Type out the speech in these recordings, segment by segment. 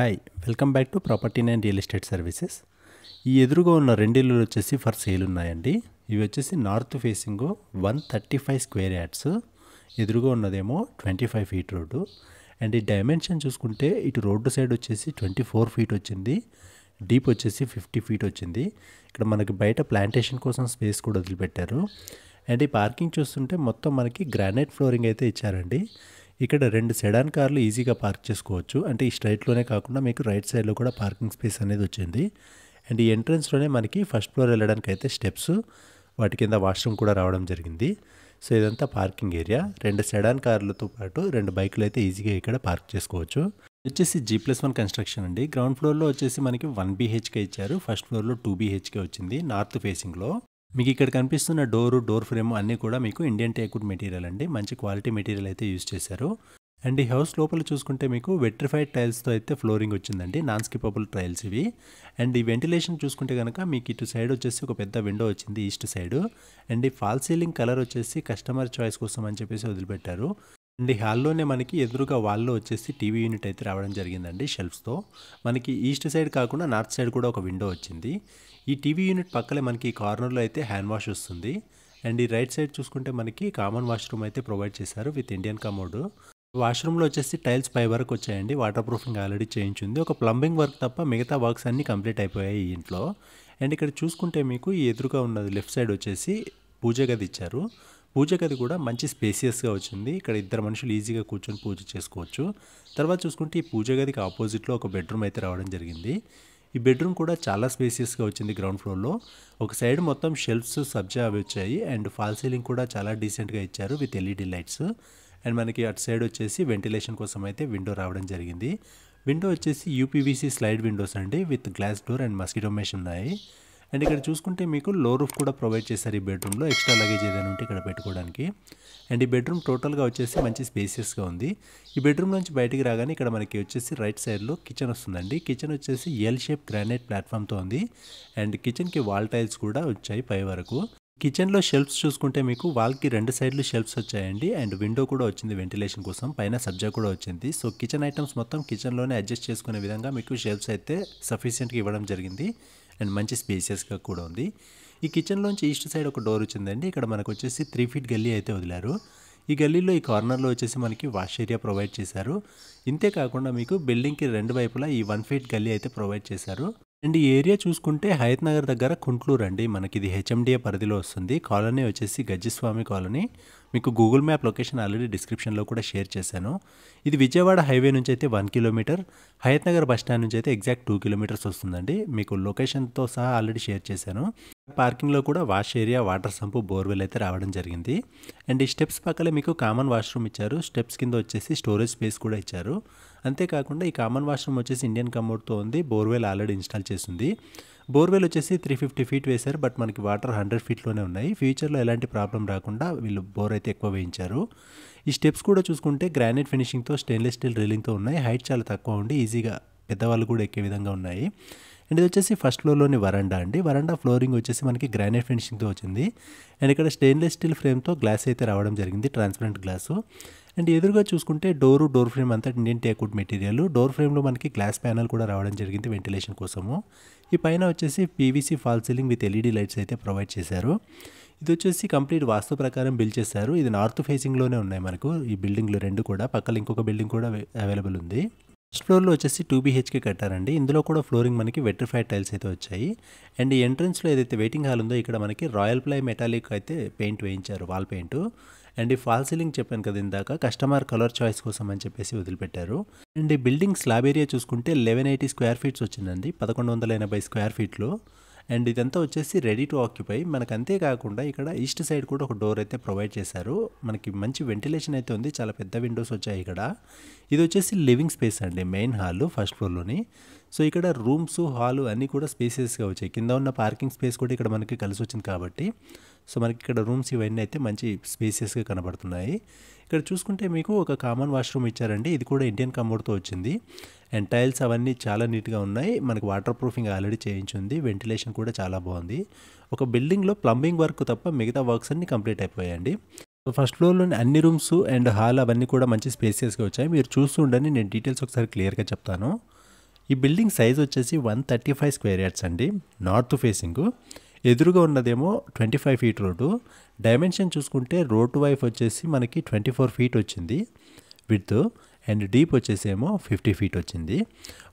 hi welcome back to property and real estate services ఈ ఎదురుగా ఉన్న రెండిళ్ళు వచ్చేసి ఫర్ సేల్ ఉన్నాయండి ఇవి వచ్చేసి north facing one thirty five square yards ఎదురుగా ఉన్నదేమో twenty five feet road and ఈ డైమెన్షన్ చూసుకుంటే ఇటు రోడ్డు సైడ్ వచ్చేసి ట్వంటీ ఫోర్ ఫీట్ వచ్చింది డీప్ వచ్చేసి ఫిఫ్టీ ఫీట్ వచ్చింది ఇక్కడ మనకి బయట ప్లాంటేషన్ కోసం స్పేస్ కూడా వదిలిపెట్టారు అండ్ ఈ పార్కింగ్ చూస్తుంటే మొత్తం మనకి గ్రానైట్ ఫ్లోరింగ్ అయితే ఇచ్చారండి ఇక్కడ రెండు సెడాన్ కార్లు ఈజీగా పార్క్ చేసుకోవచ్చు అంటే ఈ స్ట్రైట్లోనే కాకుండా మీకు రైట్ సైడ్లో కూడా పార్కింగ్ స్పేస్ అనేది వచ్చింది అండ్ ఈ ఎంట్రన్స్లోనే మనకి ఫస్ట్ ఫ్లోర్ వెళ్ళడానికి అయితే స్టెప్స్ వాటి కింద వాష్రూమ్ కూడా రావడం జరిగింది సో ఇదంతా పార్కింగ్ ఏరియా రెండు సెడాన్ కార్లతో పాటు రెండు బైకులు అయితే ఈజీగా ఇక్కడ పార్క్ చేసుకోవచ్చు వచ్చేసి జీ ప్లస్ వన్ కన్స్ట్రక్షన్ అండి గ్రౌండ్ ఫ్లోర్లో వచ్చేసి మనకి వన్ బీహెచ్కే ఇచ్చారు ఫస్ట్ ఫ్లోర్లో టూ బీహెచ్కే వచ్చింది నార్త్ ఫేసింగ్లో మీకు ఇక్కడ కనిపిస్తున్న డోరు డోర్ ఫ్రేమ్ అన్నీ కూడా మీకు ఇండియన్ టేక్వుడ్ మెటీరియల్ అండి మంచి క్వాలిటీ మెటీరియల్ అయితే యూజ్ చేశారు అండ్ ఈ హౌస్ లోపల చూసుకుంటే మీకు వెట్రిఫైడ్ టైల్స్తో అయితే ఫ్లోరింగ్ వచ్చిందండి నాన్ స్కిపబుల్ టైల్స్ ఇవి అండ్ ఈ వెంటిలేషన్ చూసుకుంటే కనుక మీకు ఇటు సైడ్ వచ్చేసి ఒక పెద్ద విండో వచ్చింది ఈస్ట్ సైడ్ అండ్ ఈ ఫాల్ సీలింగ్ కలర్ వచ్చేసి కస్టమర్ చాయిస్ కోసం అని చెప్పేసి వదిలిపెట్టారు అండ్ ఈ హాల్లోనే మనకి ఎదురుగా వాళ్ళు వచ్చేసి టీవీ యూనిట్ అయితే రావడం జరిగిందండి షెల్ఫ్స్తో మనకి ఈస్ట్ సైడ్ కాకుండా నార్త్ సైడ్ కూడా ఒక విండో వచ్చింది ఈ టీవీ యూనిట్ పక్కలే మనకి కార్నర్లో అయితే హ్యాండ్ వాష్ వస్తుంది అండ్ ఈ రైట్ సైడ్ చూసుకుంటే మనకి కామన్ వాష్రూమ్ అయితే ప్రొవైడ్ చేశారు విత్ ఇండియన్ కమోడ్ వాష్రూమ్లో వచ్చేసి టైల్స్ పై వరకు వచ్చాయండి వాటర్ ప్రూఫింగ్ ఆల్రెడీ చేయించింది ఒక ప్లంబింగ్ వర్క్ తప్ప మిగతా వర్క్స్ అన్నీ కంప్లీట్ అయిపోయాయి ఈ ఇంట్లో అండ్ ఇక్కడ చూసుకుంటే మీకు ఎదురుగా ఉన్నది లెఫ్ట్ సైడ్ వచ్చేసి పూజ గది ఇచ్చారు పూజ గది కూడా మంచి స్పేసియస్గా వచ్చింది ఇక్కడ ఇద్దరు మనుషులు ఈజీగా కూర్చొని పూజ చేసుకోవచ్చు తర్వాత చూసుకుంటే ఈ పూజ గదికి ఆపోజిట్లో ఒక బెడ్రూమ్ అయితే రావడం జరిగింది ఈ బెడ్రూమ్ కూడా చాలా స్పేసియస్గా వచ్చింది గ్రౌండ్ ఫ్లోర్లో ఒక సైడ్ మొత్తం షెల్ఫ్స్ సబ్జా అవి వచ్చాయి అండ్ ఫాల్ సీలింగ్ కూడా చాలా డీసెంట్గా ఇచ్చారు విత్ ఎల్ఈడి లైట్స్ అండ్ మనకి అటు సైడ్ వచ్చేసి వెంటిలేషన్ కోసం అయితే విండో రావడం జరిగింది విండో వచ్చేసి యూపీవీసీ స్లైడ్ విండోస్ అండి with glass door and mosquito ఉన్నాయి అండ్ ఇక్కడ చూసుకుంటే మీకు లో రూఫ్ కూడా ప్రొవైడ్ చేశారు ఈ బెడ్రూమ్లో ఎక్స్ట్రా లగేజ్ ఏదైనా ఉంటే ఇక్కడ పెట్టుకోవడానికి అండ్ ఈ బెడ్రూమ్ టోటల్గా వచ్చేసి మంచి స్పేసియస్గా ఉంది ఈ బెడ్రూమ్ నుంచి బయటికి రాగానే ఇక్కడ మనకి వచ్చేసి రైట్ సైడ్లో కిచెన్ వస్తుందండి కిచెన్ వచ్చేసి ఎల్ షేప్ గ్రానైట్ ప్లాట్ఫామ్తో ఉంది అండ్ కిచెన్కి వాల్ టైల్స్ కూడా వచ్చాయి పై వరకు కిచెన్లో షెల్ఫ్స్ చూసుకుంటే మీకు వాల్కి రెండు సైడ్లు షెల్ఫ్స్ వచ్చాయండి అండ్ విండో కూడా వచ్చింది వెంటిలేషన్ కోసం పైన సబ్జా కూడా వచ్చింది సో కిచెన్ ఐటమ్స్ మొత్తం కిచెన్లోనే అడ్జస్ట్ చేసుకునే విధంగా మీకు షెల్ఫ్స్ అయితే సఫిషియెంట్గా ఇవ్వడం జరిగింది అండ్ మంచి స్పేసియస్గా కూడా ఉంది ఈ కిచెన్లోంచి ఈస్ట్ సైడ్ ఒక డోర్ వచ్చిందండి ఇక్కడ మనకు వచ్చేసి త్రీ ఫీట్ గల్లీ అయితే వదిలారు ఈ గల్లీలో ఈ కార్నర్లో వచ్చేసి మనకి వాష్ ఏరియా ప్రొవైడ్ చేశారు ఇంతే కాకుండా మీకు బిల్డింగ్కి రెండు వైపులా ఈ వన్ ఫీట్ గల్లీ అయితే ప్రొవైడ్ చేశారు అండ్ ఈ ఏరియా చూసుకుంటే హయత్ నగర్ దగ్గర కుంట్లూరు అండి మనకి ఇది హెచ్ఎండిఏ పరిధిలో వస్తుంది కాలనీ వచ్చేసి గజ్జిస్వామి కాలనీ మీకు గూగుల్ మ్యాప్ లొకేషన్ ఆల్రెడీ డిస్క్రిప్షన్లో కూడా షేర్ చేశాను ఇది విజయవాడ హైవే నుంచి అయితే one kilometre Hayathnagar bus stand నుంచి అయితే ఎగ్జాక్ట్ టూ కిలోమీటర్స్ వస్తుందండి మీకు లొకేషన్తో సహా ఆల్రెడీ షేర్ చేశాను పార్కింగ్లో కూడా wash area water sump borewell అయితే రావడం జరిగింది అండ్ ఈ స్టెప్స్ పక్కనే మీకు కామన్ వాష్రూమ్ ఇచ్చారు స్టెప్స్ కింద వచ్చేసి స్టోరేజ్ స్పేస్ కూడా ఇచ్చారు అంతేకాకుండా ఈ కామన్ వాష్రూమ్ వచ్చేసి ఇండియన్ కమోడ్తో ఉంది బోర్వెల్ ఆల్రెడీ ఇన్స్టాల్ చేసింది బోర్వెల్ వచ్చేసి త్రీ ఫిఫ్టీ ఫీట్ వేశారు బట్ మనకి వాటర్ హండ్రెడ్ ఫీట్లోనే ఉన్నాయి ఫ్యూచర్లో ఎలాంటి ప్రాబ్లం రాకుండా వీళ్ళు బోర్ అయితే ఎక్కువ వేయించారు ఈ స్టెప్స్ కూడా చూసుకుంటే గ్రానైట్ ఫినిషింగ్తో స్టెయిన్లెస్ స్టీల్ రీలింగ్తో ఉన్నాయి హైట్ చాలా తక్కువ ఉండి ఈజీగా పెద్దవాళ్ళు కూడా ఎక్కే విధంగా ఉన్నాయి అండ్ ఇది వచ్చేసి ఫస్ట్ ఫ్లోర్లోని వరండా అండి వరండా ఫ్లోరింగ్ వచ్చేసి మనకి గ్రానైట్ ఫినిషింగ్తో వచ్చింది అండ్ ఇక్కడ స్టెయిన్లెస్ స్టీల్ ఫ్రేమ్తో గ్లాస్ అయితే రావడం జరిగింది ట్రాన్స్పరెంట్ గ్లాసు అండ్ ఎదురుగా చూసుకుంటే డోరు డోర్ ఫ్రేమ్ అంతా ఇండియన్ టేక్వుడ్ మెటీరియల్ డోర్ ఫ్రేమ్లో మనకి గ్లాస్ ప్యానల్ కూడా రావడం జరిగింది వెంటిలేషన్ కోసము ఈ పైన వచ్చేసి PVC fall ceiling with LED lights అయితే ప్రొవైడ్ చేశారు ఇది వచ్చేసి కంప్లీట్ వాస్తు ప్రకారం బిల్డ్ చేశారు ఇది నార్త్ ఫేసింగ్లోనే ఉన్నాయి మనకు ఈ బిల్డింగ్లు రెండు కూడా పక్కన ఇంకొక బిల్డింగ్ కూడా అవైలబుల్ ఉంది ఫస్ట్ ఫ్లోర్లో వచ్చేసి టూ బీహెచ్కే కట్టారండి ఇందులో కూడా ఫ్లోరింగ్ మనకి వెట్రిఫైడ్ టైల్స్ అయితే వచ్చాయి అండ్ ఎంట్రన్స్లో ఏదైతే వెయిటింగ్ హాల్ ఉందో ఇక్కడ మనకి రాయల్ ప్లై మెటాలిక్ అయితే పెయింట్ వేయించారు వాల్ పెయింట్ అండ్ ఈ ఫాల్ సీలింగ్ చెప్పాను కదా ఇందాక కస్టమర్ కలర్ చాయిస్ కోసం అని చెప్పేసి వదిలిపెట్టారు అండ్ ఈ బిల్డింగ్ స్లాబ్ ఏరియా చూసుకుంటే లెవెన్ ఎయిటీ స్క్వేర్ ఫీట్స్ వచ్చిందండి పదకొండు వందల ఎనభై స్క్వేర్ ఫీట్లో అండ్ ఇదంతా వచ్చేసి రెడీ టు ఆక్యుపై మనకు అంతేకాకుండా ఇక్కడ ఈస్ట్ సైడ్ కూడా ఒక డోర్ అయితే ప్రొవైడ్ చేశారు మనకి మంచి వెంటిలేషన్ అయితే ఉంది చాలా పెద్ద విండోస్ వచ్చాయి ఇక్కడ ఇది వచ్చేసి లివింగ్ స్పేస్ అండి మెయిన్ హాల్ ఫస్ట్ ఫ్లోర్లోని సో ఇక్కడ రూమ్స్ హాల్ అన్నీ కూడా స్పేసెస్గా వచ్చాయి కింద ఉన్న పార్కింగ్ స్పేస్ కూడా ఇక్కడ మనకి కలిసి వచ్చింది కాబట్టి సో మనకి ఇక్కడ రూమ్స్ ఇవన్నీ అయితే మంచి స్పేసెస్గా కనబడుతున్నాయి ఇక్కడ చూసుకుంటే మీకు ఒక కామన్ వాష్రూమ్ ఇచ్చారండి ఇది కూడా ఇండియన్ కమోడ్తో వచ్చింది అండ్ టైల్స్ అవన్నీ చాలా నీట్గా ఉన్నాయి మనకి వాటర్ ప్రూఫింగ్ ఆల్రెడీ చేయించింది వెంటిలేషన్ కూడా చాలా బాగుంది ఒక బిల్డింగ్లో ప్లంబింగ్ వర్క్ తప్ప మిగతా వర్క్స్ అన్నీ కంప్లీట్ అయిపోయాయండి ఫస్ట్ ఫ్లోర్లోని అన్ని రూమ్స్ అండ్ హాల్ అవన్నీ కూడా మంచి స్పేసియస్గా వచ్చాయి మీరు చూస్తుండని నేను డీటెయిల్స్ ఒకసారి క్లియర్గా చెప్తాను ఈ బిల్డింగ్ సైజ్ వచ్చేసి one thirty five square yards అండి నార్త్ ఫేసింగ్ ఎదురుగా ఉన్నదేమో twenty five feet road dimension చూసుకుంటే రోడ్డు వైఫ్ వచ్చేసి మనకి ట్వంటీ ఫోర్ ఫీట్ వచ్చింది విత్ అండ్ డీప్ వచ్చేసేమో ఫిఫ్టీ ఫీట్ వచ్చింది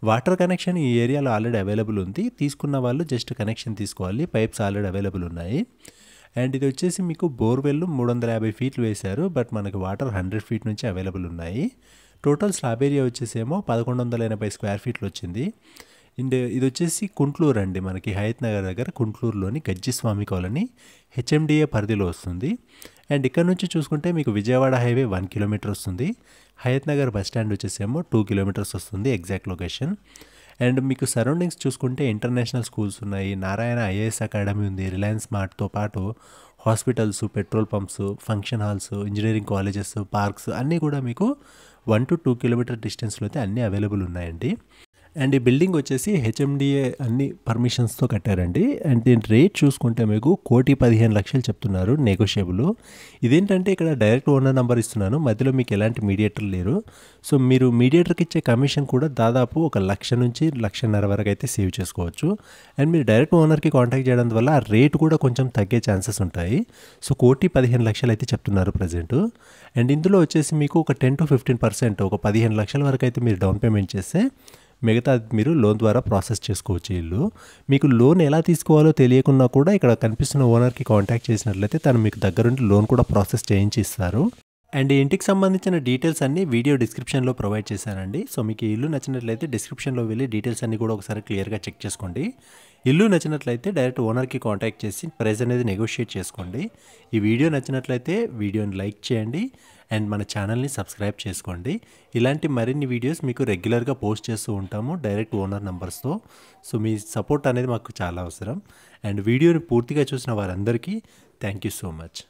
వాటర్ కనెక్షన్ ఈ ఏరియాలో ఆల్రెడీ అవైలబుల్ ఉంది తీసుకున్న వాళ్ళు జస్ట్ కనెక్షన్ తీసుకోవాలి పైప్స్ ఆల్రెడీ అవైలబుల్ ఉన్నాయి అండ్ ఇది వచ్చేసి మీకు బోర్వెల్ మూడు వందల యాభై ఫీట్లు వేశారు బట్ మనకి వాటర్ హండ్రెడ్ ఫీట్ నుంచి అవైలబుల్ ఉన్నాయి టోటల్ స్లాబ్ ఏరియా వచ్చేసేమో పదకొండు వందల ఎనభై స్క్వేర్ ఫీట్లు వచ్చింది అండ్ ఇది వచ్చేసి కుంట్లూరు అండి మనకి హయత్ నగర్ దగ్గర కుంట్లూరులోని గజ్జిస్వామి కాలనీ హెచ్ఎండిఏ పరిధిలో వస్తుంది అండ్ ఇక్కడ నుంచి చూసుకుంటే మీకు విజయవాడ హైవే వన్ కిలోమీటర్ వస్తుంది హయత్ నగర్ బస్ స్టాండ్ వచ్చేసేమో టూ కిలోమీటర్స్ వస్తుంది ఎగ్జాక్ట్ లొకేషన్ అండ్ మీకు సరౌండింగ్స్ చూసుకుంటే ఇంటర్నేషనల్ స్కూల్స్ ఉన్నాయి నారాయణ ఐఏఎస్ అకాడమీ ఉంది రిలయన్స్ మార్ట్తో పాటు hospitals petrol pumps function halls engineering colleges parks అన్నీ కూడా మీకు వన్ టు టూ కిలోమీటర్ డిస్టెన్స్లో అయితే అన్నీ అవైలబుల్ ఉన్నాయండి అండ్ ఈ బిల్డింగ్ వచ్చేసి హెచ్ఎండిఏ అన్ని పర్మిషన్స్తో కట్టారండి అండ్ దీని రేట్ చూసుకుంటే మీకు కోటి పదిహేను లక్షలు చెప్తున్నారు నెగోషియబుల్ ఇదేంటంటే ఇక్కడ డైరెక్ట్ ఓనర్ నెంబర్ ఇస్తున్నాను మధ్యలో మీకు ఎలాంటి మీడియేటర్ లేరు సో మీరు మీడియేటర్కి ఇచ్చే కమిషన్ కూడా దాదాపు ఒక లక్ష నుంచి లక్షన్నర వరకు అయితే సేవ్ చేసుకోవచ్చు అండ్ మీరు డైరెక్ట్ ఓనర్కి కాంటాక్ట్ చేయడం వల్ల ఆ రేట్ కూడా కొంచెం తగ్గే ఛాన్సెస్ ఉంటాయి సో కోటి పదిహేను లక్షలు అయితే చెప్తున్నారు ప్రజెంట్ అండ్ ఇందులో వచ్చేసి మీకు ఒక టెన్ టు ఫిఫ్టీన్ పర్సెంట్ ఒక పదిహేను లక్షల వరకు అయితే మీరు డౌన్ పేమెంట్ చేస్తే మిగతా మీరు లోన్ ద్వారా ప్రాసెస్ చేసుకోవచ్చు ఇల్లు మీకు లోన్ ఎలా తీసుకోవాలో తెలియకున్నా కూడా ఇక్కడ కనిపిస్తున్న ఓనర్కి కాంటాక్ట్ చేసినట్లయితే తను మీకు దగ్గరుండి లోన్ కూడా ప్రాసెస్ చేయించి ఇస్తారు అండ్ ఇంటికి సంబంధించిన డీటెయిల్స్ అన్ని వీడియో డిస్క్రిప్షన్లో ప్రొవైడ్ చేశానండి సో మీకు ఇల్లు నచ్చినట్లయితే డిస్క్రిప్షన్లో వెళ్ళి డీటెయిల్స్ అన్ని కూడా ఒకసారి క్లియర్గా చెక్ చేసుకోండి ఇల్లు నచ్చినట్లయితే డైరెక్ట్ ఓనర్కి కాంటాక్ట్ చేసి ప్రైస్ అనేది నెగోషియేట్ చేసుకోండి ఈ వీడియో నచ్చినట్లయితే వీడియోని లైక్ చేయండి అండ్ మన ఛానల్ని సబ్స్క్రైబ్ చేసుకోండి ఇలాంటి మరిన్ని వీడియోస్ మీకు రెగ్యులర్గా పోస్ట్ చేస్తూ ఉంటాము డైరెక్ట్ ఓనర్ నెంబర్స్తో సో మీ సపోర్ట్ అనేది మాకు చాలా అవసరం అండ్ వీడియోని పూర్తిగా చూసిన వారందరికీ థ్యాంక్ యూ సో మచ్